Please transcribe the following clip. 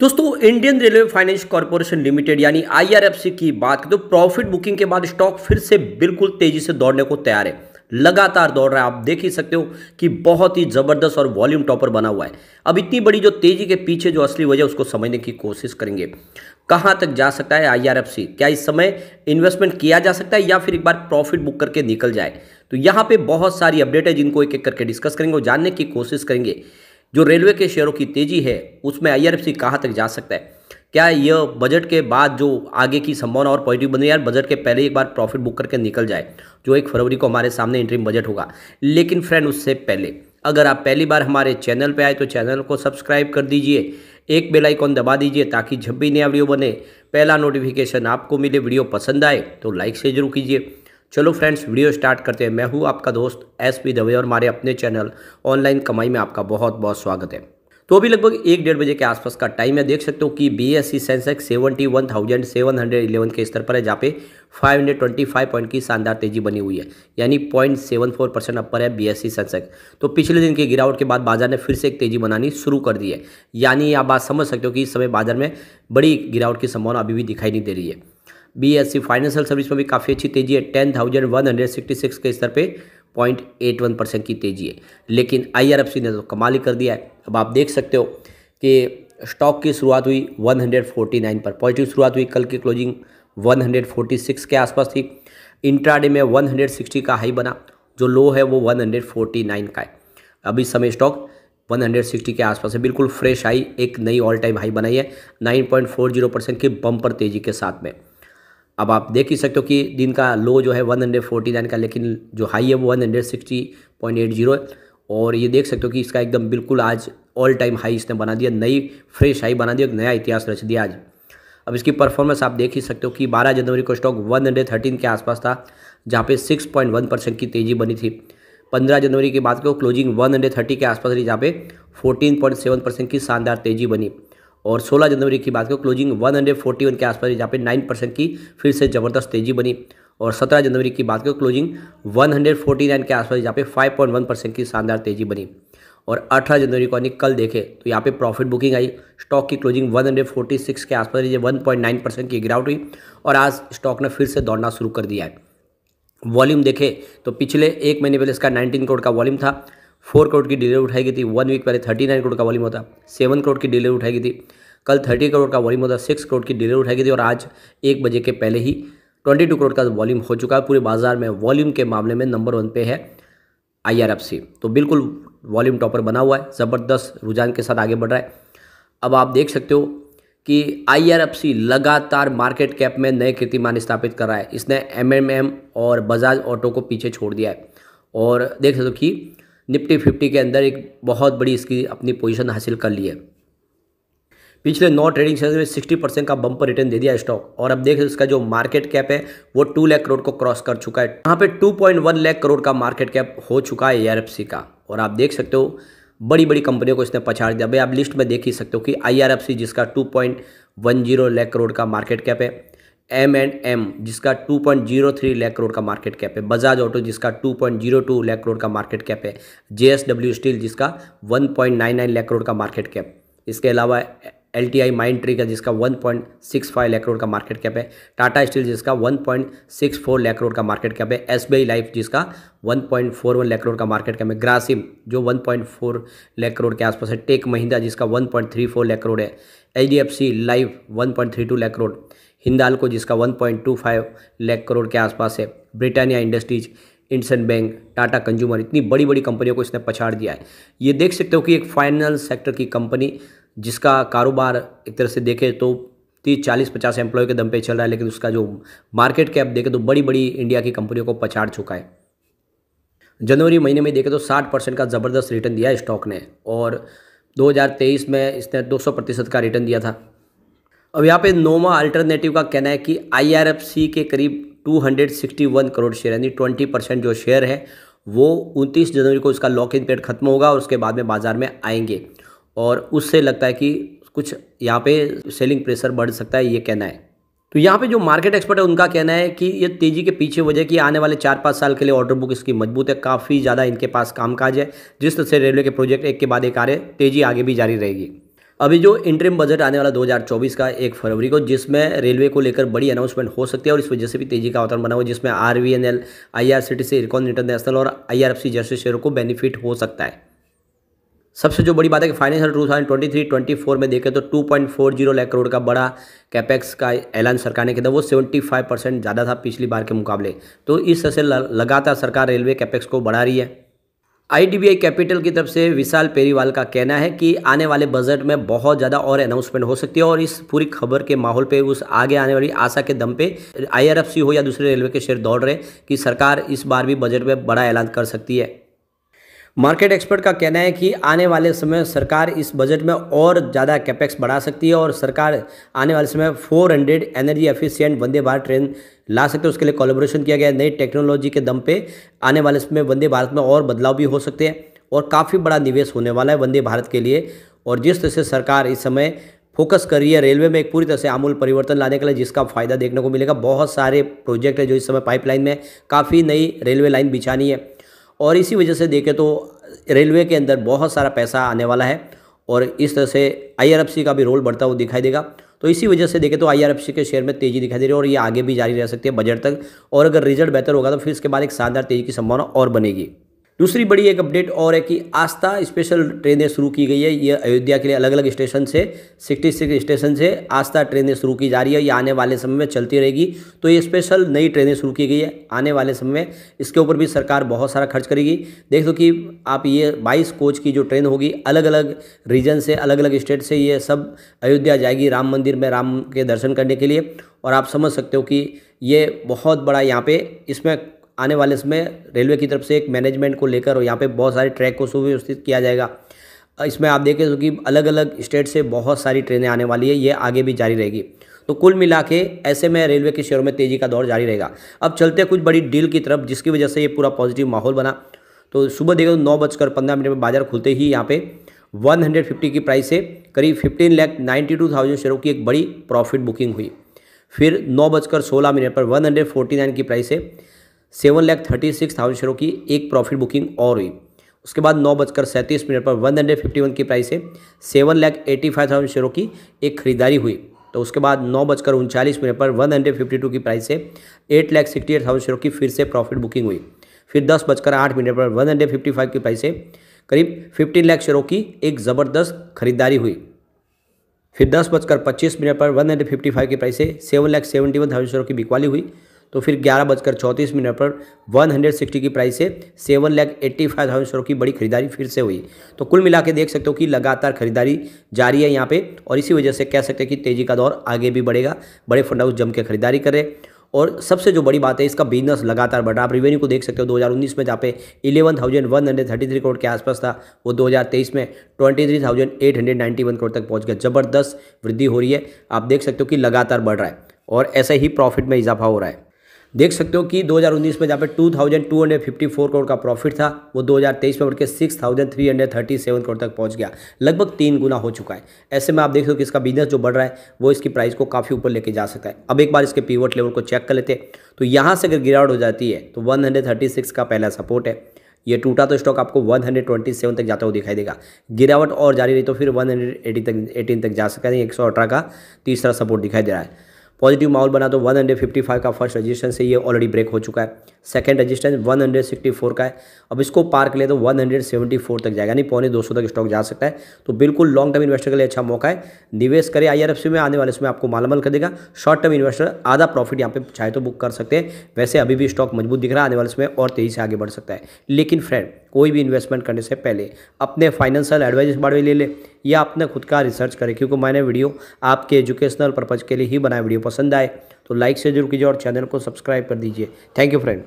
दोस्तों Indian railway finance corporation limited यानी IRFC की बात करें तो प्रॉफिट बुकिंग के बाद स्टॉक फिर से बिल्कुल तेजी से दौड़ने को तैयार है लगातार दौड़ रहा है आप देख ही सकते हो कि बहुत ही ज़बरदस्त और वॉल्यूम टॉपर बना हुआ है अब इतनी बड़ी जो तेजी के पीछे जो असली वजह उसको समझने की कोशिश करेंगे कहां तक जा सकता है आईआरएफसी क्या इस समय इन्वेस्टमेंट किया जा सकता है या फिर एक बार प्रॉफिट बुक करके निकल जाए तो यहां पे बहुत सारी अपडेट है जिनको एक एक करके डिस्कस करेंगे और जानने की कोशिश करेंगे जो रेलवे के शेयरों की तेजी है उसमें आई आर कहाँ तक जा सकता है क्या यह बजट के बाद जो आगे की संभावना और पॉजिटिव बन रही है बजट के पहले एक बार प्रॉफिट बुक करके निकल जाए जो एक फरवरी को हमारे सामने इंट्रीम बजट होगा लेकिन फ्रेंड उससे पहले अगर आप पहली बार हमारे चैनल पर आए तो चैनल को सब्सक्राइब कर दीजिए एक बेल आइकॉन दबा दीजिए ताकि जब भी नया वीडियो बने पहला नोटिफिकेशन आपको मिले वीडियो पसंद आए तो लाइक से जरूर कीजिए चलो फ्रेंड्स वीडियो स्टार्ट करते हैं मैं हूँ आपका दोस्त एस पी दवे और हमारे अपने चैनल ऑनलाइन कमाई में आपका बहुत बहुत स्वागत है तो अभी लगभग एक डेढ़ बजे के आसपास का टाइम है देख सकते हो कि B S C sensex seventy one thousand seven hundred eleven के स्तर पर है जहाँ पे five hundred twenty five point की शानदार तेजी बनी हुई है यानी पॉइंट सेवन फोर परसेंट अपर है बी एस सी सेंसेक्स तो पिछले दिन की गिरावट के बाद बाजार ने फिर से एक तेजी बनानी शुरू कर दी है यानी आप बात समझ सकते हो कि इस समय बाजार में बड़ी गिरावट की संभावना अभी भी दिखाई नहीं दे रही है बीएससी फाइनेंशियल सर्विस में भी काफ़ी अच्छी तेजी है ten thousand one hundred sixty six के स्तर पे पॉइंट एट वन परसेंट की तेजी है लेकिन आईआरएफसी ने तो कमाल ही कर दिया है अब आप देख सकते हो कि स्टॉक की शुरुआत हुई वन हंड्रेड फोर्टी नाइन पर पॉजिटिव शुरुआत हुई कल की closing one hundred forty six के आसपास थी इंट्राडे में वन हंड्रेड सिक्सटी का हाई बना जो लो है वो वन हंड्रेड फोर्टी नाइन का है अभी समय स्टॉक 160 के आसपास है बिल्कुल फ्रेश हाई एक नई ऑल टाइम हाई बनाई है 9.40 परसेंट की बम्पर तेजी के साथ में अब आप देख ही सकते हो कि दिन का लो जो है 149 का लेकिन जो हाई है वो 160.80 और ये देख सकते हो कि इसका एकदम बिल्कुल आज ऑल टाइम हाई इसने बना दिया नई फ्रेश हाई बना दिया एक नया इतिहास रच दिया आज अब इसकी परफॉर्मेंस आप देख ही सकते हो कि 12 जनवरी को स्टॉक 113 के आसपास था जहाँ पे 6.1 परसेंट की तेज़ी बनी थी 15 जनवरी की बात करो क्लोजिंग 130 के आसपास रही जहाँ पे 14.7 परसेंट की शानदार तेज़ी बनी और 16 जनवरी की बात करो क्लोजिंग 141 के आसपास यहाँ पे 9 परसेंट की फिर से ज़बरदस्त तेजी बनी और 17 जनवरी की बात करो क्लोजिंग 149 के आसपास यहाँ पे 5.1 परसेंट की शानदार तेजी बनी और 18 जनवरी को यानी कल देखें तो यहाँ पे प्रॉफिट बुकिंग आई स्टॉक की क्लोजिंग 146 के आसपास ये 1.9 परसेंट की गिरावट हुई और आज स्टॉक ने फिर से दौड़ना शुरू कर दिया है वॉल्यूम देखें तो पिछले एक महीने पहले इसका 19 करोड़ का वॉल्यूम था फोर करोड़ की डिलीवरी उठाई गई थी वन वीक पहले थर्टी नाइन करोड़ का वॉल्यूम होता सेवन करोड़ की डिलीवरी उठाई गई थी कल थर्टी करोड़ का वॉल्यूम होता सिक्स करोड़ की डिलीवरी उठाई गई थी और आज एक बजे के पहले ही ट्वेंटी टू करोड़ का वॉल्यूम हो चुका है पूरे बाजार में वॉल्यूम के मामले में नंबर वन पे है आई तो बिल्कुल वॉल्यूम टॉपर बना हुआ है ज़बरदस्त रुझान के साथ आगे बढ़ रहा है अब आप देख सकते हो कि आई लगातार मार्केट कैप में नए कीर्तिमान स्थापित कर रहा है इसने एम और बजाज ऑटो को पीछे छोड़ दिया है और देख सकते हो कि निफ्टी फिफ्टी के अंदर एक बहुत बड़ी इसकी अपनी पोजीशन हासिल कर ली है पिछले नौ ट्रेडिंग सेशन में सिक्सटी परसेंट का बम्पर रिटर्न दे दिया स्टॉक और अब देखिए उसका जो मार्केट कैप है वो टू लाख करोड़ को क्रॉस कर चुका है यहाँ पे two point one lakh crore का मार्केट कैप हो चुका है एआरएफसी का और आप देख सकते हो बड़ी बड़ी कंपनियों को इसने पछाड़ दिया भाई आप लिस्ट में देख ही सकते हो कि आई जिसका two point one zero lakh crore का मार्केट कैप है एम एंड एम जिसका 2.03 लाख करोड़ का मार्केट कैप है बजाज ऑटो जिसका 2.02 लाख करोड़ का मार्केट कैप है जे स्टील जिसका 1.99 लाख करोड़ का मार्केट कैप इसके अलावा L T I Mindtree का जिसका 1.65 लाख करोड़ का मार्केट कैप है टाटा स्टील जिसका 1.64 लाख करोड़ का मार्केट कैप है एस बी आई लाइफ जिसका 1.41 लाख करोड़ का मार्केट कैप है ग्रासिम जो 1.4 लाख करोड़ के आसपास है टेक महिंदा जिसका 1.34 लाख करोड़ है H D F C life 1.32 lakh crore Hindalco जिसका 1.25 लाख करोड़ के आसपास है Britannia industries IndusInd bank Tata consumer इतनी बड़ी बड़ी कंपनियों को इसने पछाड़ दिया है ये देख सकते हो कि एक फाइनल सेक्टर की कंपनी जिसका कारोबार एक तरह से देखें तो तीस चालीस पचास एम्प्लॉय के दम पे चल रहा है लेकिन उसका जो मार्केट कैप देखें तो बड़ी बड़ी इंडिया की कंपनियों को पछाड़ चुका है जनवरी महीने में देखें तो साठ परसेंट का ज़बरदस्त रिटर्न दिया स्टॉक ने और 2023 में इसने 200 प्रतिशत का रिटर्न दिया था अब यहाँ पे नोमा अल्टरनेटिव का कहना है कि आईआरएफसी के करीब 261 करोड़ शेयर यानी 20 परसेंट जो शेयर है वो 29 जनवरी को उसका लॉक इन पीरियड खत्म होगा और उसके बाद में बाज़ार में आएंगे और उससे लगता है कि कुछ यहाँ पे सेलिंग प्रेशर बढ़ सकता है ये कहना है तो यहाँ पे जो मार्केट एक्सपर्ट है उनका कहना है कि ये तेज़ी के पीछे वजह कि आने वाले चार पाँच साल के लिए ऑर्डर बुक इसकी मजबूत है काफ़ी ज़्यादा इनके पास कामकाज है जिस तरह से रेलवे के प्रोजेक्ट एक के बाद एक आ रहे तेज़ी आगे भी जारी रहेगी अभी जो इंटरिम बजट आने वाला 2024 का एक फरवरी को जिसमें रेलवे को लेकर बड़ी अनाउंसमेंट हो सकती है और इस वजह से भी तेजी का वातावरण बना हुआ जिसमें R V N L I R C T C Ircon international और आई आर एफ सी जैसे शेयरों को बेनिफिट हो सकता है सबसे जो बड़ी बात है कि financial two thousand twenty three twenty four में देखें तो two point four zero lakh crore का बड़ा कैपेक्स का ऐलान सरकार ने किया था वो सेवेंटी फाइव परसेंट ज़्यादा था पिछली बार के मुकाबले तो इस तरह से लगातार सरकार रेलवे कैपेक्स को बढ़ा रही है आईडीबीआई कैपिटल की तरफ से विशाल पेरीवाल का कहना है कि आने वाले बजट में बहुत ज़्यादा और अनाउंसमेंट हो सकती है और इस पूरी खबर के माहौल पे उस आगे आने वाली आशा के दम पे आईआरएफसी हो या दूसरे रेलवे के शेयर दौड़ रहे कि सरकार इस बार भी बजट में बड़ा ऐलान कर सकती है मार्केट एक्सपर्ट का कहना है कि आने वाले समय सरकार इस बजट में और ज़्यादा कैपेक्स बढ़ा सकती है और सरकार आने वाले समय 400 energy efficient Vande Bharat train ला सकते हैं उसके लिए कोलोब्रेशन किया गया है नई टेक्नोलॉजी के दम पे आने वाले समय वंदे भारत में और बदलाव भी हो सकते हैं और काफ़ी बड़ा निवेश होने वाला है वंदे भारत के लिए और जिस तरह से सरकार इस समय फोकस कर रही है रेलवे में एक पूरी तरह से आमूल परिवर्तन लाने के लिए जिसका फ़ायदा देखने को मिलेगा बहुत सारे प्रोजेक्ट है जो इस समय पाइपलाइन में काफ़ी नई रेलवे लाइन बिछानी है और इसी वजह से देखें तो रेलवे के अंदर बहुत सारा पैसा आने वाला है और इस तरह से आई का भी रोल बढ़ता हुआ दिखाई देगा तो इसी वजह से देखें तो आई के शेयर में तेज़ी दिखाई दे रही है और ये आगे भी जारी रह सकती है बजट तक और अगर रिजल्ट बेहतर होगा तो फिर इसके बाद एक शानदार तेज़ी की संभावना और बनेगी दूसरी बड़ी एक अपडेट और है कि आस्था स्पेशल ट्रेनें शुरू की गई है ये अयोध्या के लिए अलग अलग स्टेशन से सिक्सटी सिक्स स्टेशन से आस्था ट्रेनें शुरू की जा रही है ये आने वाले समय में चलती रहेगी तो ये स्पेशल नई ट्रेनें शुरू की गई है आने वाले समय में इसके ऊपर भी सरकार बहुत सारा खर्च करेगी देख दो कि आप ये बाईस कोच की जो ट्रेन होगी अलग अलग रीजन से अलग अलग स्टेट से ये सब अयोध्या जाएगी राम मंदिर में राम के दर्शन करने के लिए और आप समझ सकते हो कि ये बहुत बड़ा यहाँ पे इसमें आने वाले समय रेलवे की तरफ से एक मैनेजमेंट को लेकर और यहाँ पे बहुत सारे ट्रैक को सुव्यवस्थित किया जाएगा इसमें आप देखें तो कि अलग अलग स्टेट से बहुत सारी ट्रेनें आने वाली है ये आगे भी जारी रहेगी तो कुल मिला के ऐसे में रेलवे के शेयरों में तेज़ी का दौर जारी रहेगा अब चलते हैं कुछ बड़ी डील की तरफ जिसकी वजह से ये पूरा पॉजिटिव माहौल बना तो सुबह देखो नौ बजकर पंद्रह मिनट में बाजार खुलते ही यहाँ पे 150 की प्राइस से करीब 15 लाख 92,000 शेयरों की एक बड़ी प्रॉफिट बुकिंग हुई फिर नौ बजकर सोलह मिनट पर 149 की प्राइस से seven lakh thirty six thousand शेयरों की एक प्रॉफिट बुकिंग और हुई उसके बाद नौ बजकर सैंतीस मिनट पर वन हंड्रेड फिफ्टी वन की प्राइस से seven lakh eighty five thousand शेयरों की एक खरीदारी हुई तो उसके बाद नौ बजकर उनचालीस मिनट पर वन हंड्रेड फिफ्टी टू की प्राइस से eight lakh sixty eight thousand शेयरों की फिर से प्रॉफिट बुकिंग हुई फिर दस बजकर आठ मिनट पर वन हंड्रेड फिफ्टी फाइव की प्राइस से करीब फिफ्टीन लाख शेयरों की एक ज़बरदस्त खरीदारी हुई फिर दस बजकर पच्चीस मिनट पर वन हंड्रेड फिफ्टी फाइव की प्राइस से seven lakh seventy one thousand शेयरों की बिकवाली हुई तो फिर ग्यारह बजकर चौंतीस मिनट पर वन हंड्रेड सिक्सटी की प्राइस से seven lakh eighty five thousand crore की बड़ी खरीदारी फिर से हुई तो कुल मिला के देख सकते हो कि लगातार खरीदारी जारी है यहाँ पे और इसी वजह से कह सकते हैं कि तेजी का दौर आगे भी बढ़ेगा बड़े फंड हाउस जम के खरीदारी करें और सबसे जो बड़ी बात है इसका बिजनेस लगातार बढ़ रहा है आप रेवेन्यू को देख सकते हो 2019 में जहाँ पे eleven thousand one hundred thirty three crore के आसपास था वो 2023 में twenty three thousand eight hundred ninety one crore तक पहुंच गया ज़बरदस्त वृद्धि हो रही है आप देख सकते हो कि लगातार बढ़ रहा है और ऐसे ही प्रॉफिट में इजाफा हो रहा है देख सकते हो कि 2019 में जहाँ पे 2,254 करोड़ का प्रॉफिट था वो 2023 में बढ़ के सिक्स करोड़ तक पहुंच गया लगभग तीन गुना हो चुका है ऐसे में आप देख सकते हो कि इसका बिजनेस जो बढ़ रहा है वो इसकी प्राइस को काफ़ी ऊपर लेके जा सकता है अब एक बार इसके पीवर्ट लेवल को चेक कर लेते तो यहाँ से अगर गिरावट हो जाती है तो वन का पहला सपोर्ट है ये टूटा तो स्टॉक आपको 127 तक जाता हुआ दिखाई देगा गिरावट और जारी रही तो फिर 180 तक 18 तक जा सकता है एक का तीसरा सपोर्ट दिखाई दे रहा है पॉजिटिव माहौल बना तो 155 का फर्स्ट रजिस्टेंस है ये ऑलरेडी ब्रेक हो चुका है हंड्रेड सिक्सटी 164 का है अब इसको पार कर ले तो 174 तक जाएगा यानी पौने 200 तक स्टॉक जा सकता है तो बिल्कुल लॉन्ग टर्म इन्वेस्टर के लिए अच्छा मौका है निवेश करें आईआरएफसी में आने वाले समय आपको मालामाल कर देगा शॉर्ट टर्म इन्वेस्टर आधा प्रॉफिट यहाँ पे चाहे तो बुक कर सकते हैं वैसे अभी भी स्टॉक मजबूत दिख रहा है आने वाले समय और तेजी से आगे बढ़ सकता है लेकिन फ्रेंड कोई भी इन्वेस्टमेंट करने से पहले अपने फाइनेंशियल एडवाइजर बारे ले ले या अपने खुद का रिसर्च करें क्योंकि मैंने वीडियो आपके एजुकेशनल पर्पज़ के लिए ही बनाया वीडियो पसंद आए तो लाइक से जरूर कीजिए और चैनल को सब्सक्राइब कर दीजिए थैंक यू फ्रेंड